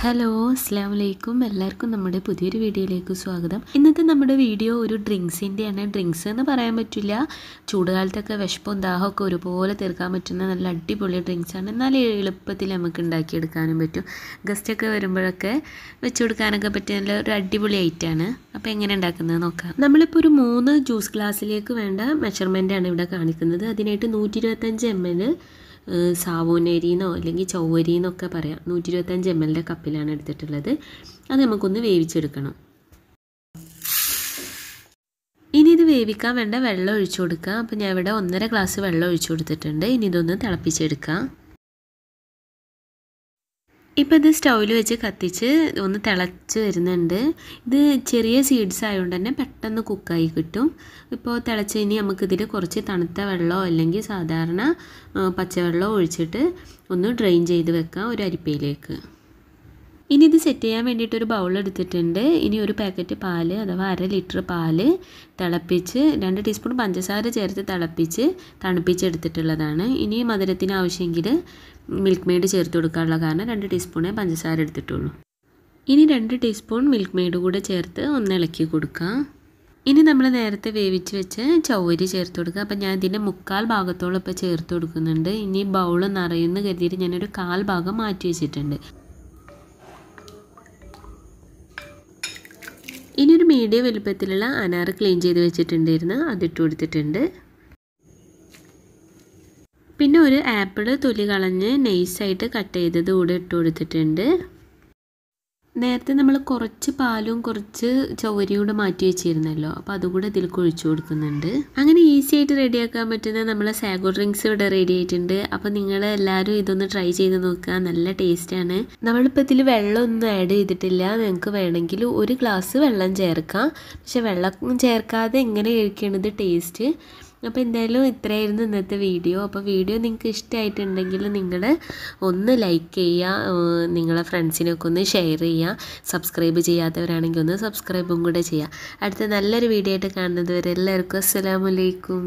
hello അസ്സാം വലൈക്കും എല്ലാവർക്കും നമ്മുടെ പുതിയൊരു വീഡിയോയിലേക്ക് സ്വാഗതം ഇന്നത്തെ നമ്മുടെ വീഡിയോ ഒരു ഡ്രിങ്ക്സിൻ്റെയാണ് ഡ്രിങ്ക്സ് എന്ന് പറയാൻ പറ്റില്ല ചൂടുകാലത്തൊക്കെ വിശപ്പും ദാഹമൊക്കെ ഒരുപോലെ തീർക്കാൻ പറ്റുന്ന നല്ല അടിപൊളി ഡ്രിങ്ക്സാണ് എന്നാൽ എളുപ്പത്തിൽ നമുക്ക് ഉണ്ടാക്കിയെടുക്കാനും പറ്റും ഗസ്റ്റൊക്കെ വരുമ്പോഴൊക്കെ വെച്ച് കൊടുക്കാനൊക്കെ പറ്റിയ നല്ല ഒരു അടിപൊളി ഐറ്റാണ് അപ്പോൾ എങ്ങനെ ഉണ്ടാക്കുന്നത് നോക്കാം നമ്മളിപ്പോൾ ഒരു മൂന്ന് ജ്യൂസ് ഗ്ലാസ്സിലേക്ക് വേണ്ട മെഷർമെൻറ്റാണ് ഇവിടെ കാണിക്കുന്നത് അതിനായിട്ട് നൂറ്റി ഇരുപത്തഞ്ച് എം എൽ സാവൂനരിന്നോ അല്ലെങ്കിൽ ചൊവ്വരിന്നൊക്കെ പറയാം നൂറ്റി ഇരുപത്തഞ്ച് എം എല്ലിൻ്റെ കപ്പിലാണ് എടുത്തിട്ടുള്ളത് അത് നമുക്കൊന്ന് വേവിച്ചെടുക്കണം ഇനി ഇത് വേവിക്കാൻ വേണ്ട വെള്ളം ഒഴിച്ചു കൊടുക്കുക അപ്പോൾ ഞാൻ ഇവിടെ ഒന്നര ഗ്ലാസ് വെള്ളം ഒഴിച്ചു കൊടുത്തിട്ടുണ്ട് ഇനി ഇതൊന്ന് തിളപ്പിച്ചെടുക്കാം ഇപ്പോൾ ഇത് സ്റ്റൗവിൽ വെച്ച് കത്തിച്ച് ഒന്ന് തിളച്ച് വരുന്നുണ്ട് ഇത് ചെറിയ സീഡ്സ് ആയതുകൊണ്ട് തന്നെ പെട്ടെന്ന് കുക്കായി കിട്ടും ഇപ്പോൾ തിളച്ച് ഇനി നമുക്കിതിൽ കുറച്ച് തണുത്ത വെള്ളമോ അല്ലെങ്കിൽ സാധാരണ പച്ചവെള്ളമോ ഒഴിച്ചിട്ട് ഒന്ന് ഡ്രെയിൻ ചെയ്ത് വെക്കാം ഒരു അരിപ്പയിലേക്ക് ഇനി ഇത് സെറ്റ് ചെയ്യാൻ വേണ്ടിയിട്ട് ഒരു ബൗൾ എടുത്തിട്ടുണ്ട് ഇനി ഒരു പാക്കറ്റ് പാൽ അഥവാ അര ലിറ്റർ പാൽ തിളപ്പിച്ച് രണ്ട് ടീസ്പൂൺ പഞ്ചസാര ചേർത്ത് തിളപ്പിച്ച് തണുപ്പിച്ചെടുത്തിട്ടുള്ളതാണ് ഇനി മധുരത്തിന് ആവശ്യമെങ്കിൽ മിൽക്ക് മെയ്ഡ് ചേർത്ത് കൊടുക്കാനുള്ള കാരണം രണ്ട് ടീസ്പൂണേ പഞ്ചസാര എടുത്തിട്ടുള്ളൂ ഇനി രണ്ട് ടീസ്പൂൺ മിൽക്ക് മെയ്ഡ് കൂടെ ചേർത്ത് ഒന്ന് ഇളക്കി കൊടുക്കാം ഇനി നമ്മൾ നേരത്തെ വേവിച്ച് വെച്ച് ചൗവരി ചേർത്ത് കൊടുക്കുക അപ്പം ഞാൻ ഇതിൻ്റെ മുക്കാൽ ഭാഗത്തോളം ഇപ്പോൾ ചേർത്ത് കൊടുക്കുന്നുണ്ട് ഇനി ബൗൾ നിറയുന്ന കരുതിയിട്ട് ഞാനൊരു കാൽ ഭാഗം മാറ്റി വെച്ചിട്ടുണ്ട് ഇനി ഒരു മീഡിയം വലുപ്പത്തിലുള്ള അനാർ ക്ലീൻ ചെയ്ത് വെച്ചിട്ടുണ്ടായിരുന്നു അതിട്ട് കൊടുത്തിട്ടുണ്ട് പിന്നെ ഒരു ആപ്പിൾ തൊലി കളഞ്ഞ് നൈസായിട്ട് കട്ട് ചെയ്തത് കൂടെ ഇട്ട് കൊടുത്തിട്ടുണ്ട് നേരത്തെ നമ്മൾ കുറച്ച് പാലും കുറച്ച് ചവരിയൂടെ മാറ്റി വെച്ചിരുന്നല്ലോ അപ്പോൾ അതുകൂടെ ഇതിൽ ഒഴിച്ചു കൊടുക്കുന്നുണ്ട് അങ്ങനെ ഈസി ആയിട്ട് റെഡിയാക്കാൻ പറ്റുന്ന നമ്മളെ സാഗോ ഡ്രിങ്ക്സ് ഇവിടെ റെഡി ആയിട്ടുണ്ട് അപ്പോൾ നിങ്ങൾ എല്ലാവരും ഇതൊന്ന് ട്രൈ ചെയ്ത് നോക്കുക നല്ല ടേസ്റ്റാണ് നമ്മളിപ്പോൾ ഇതിൽ വെള്ളമൊന്നും ആഡ് ചെയ്തിട്ടില്ല നിങ്ങൾക്ക് വേണമെങ്കിൽ ഒരു ഗ്ലാസ് വെള്ളം ചേർക്കാം പക്ഷെ വെള്ളം ചേർക്കാതെ എങ്ങനെ കഴിക്കണത് ടേസ്റ്റ് അപ്പോൾ എന്തായാലും ഇത്രയായിരുന്നു ഇന്നത്തെ വീഡിയോ അപ്പോൾ വീഡിയോ നിങ്ങൾക്ക് ഇഷ്ടമായിട്ടുണ്ടെങ്കിൽ നിങ്ങൾ ഒന്ന് ലൈക്ക് ചെയ്യുക നിങ്ങളെ ഫ്രണ്ട്സിനൊക്കെ ഒന്ന് ഷെയർ ചെയ്യുക സബ്സ്ക്രൈബ് ചെയ്യാത്തവരാണെങ്കിൽ ഒന്ന് സബ്സ്ക്രൈബും കൂടെ ചെയ്യുക അടുത്ത നല്ലൊരു വീഡിയോ ആയിട്ട് കാണുന്നത് വരെ എല്ലാവർക്കും വലൈക്കും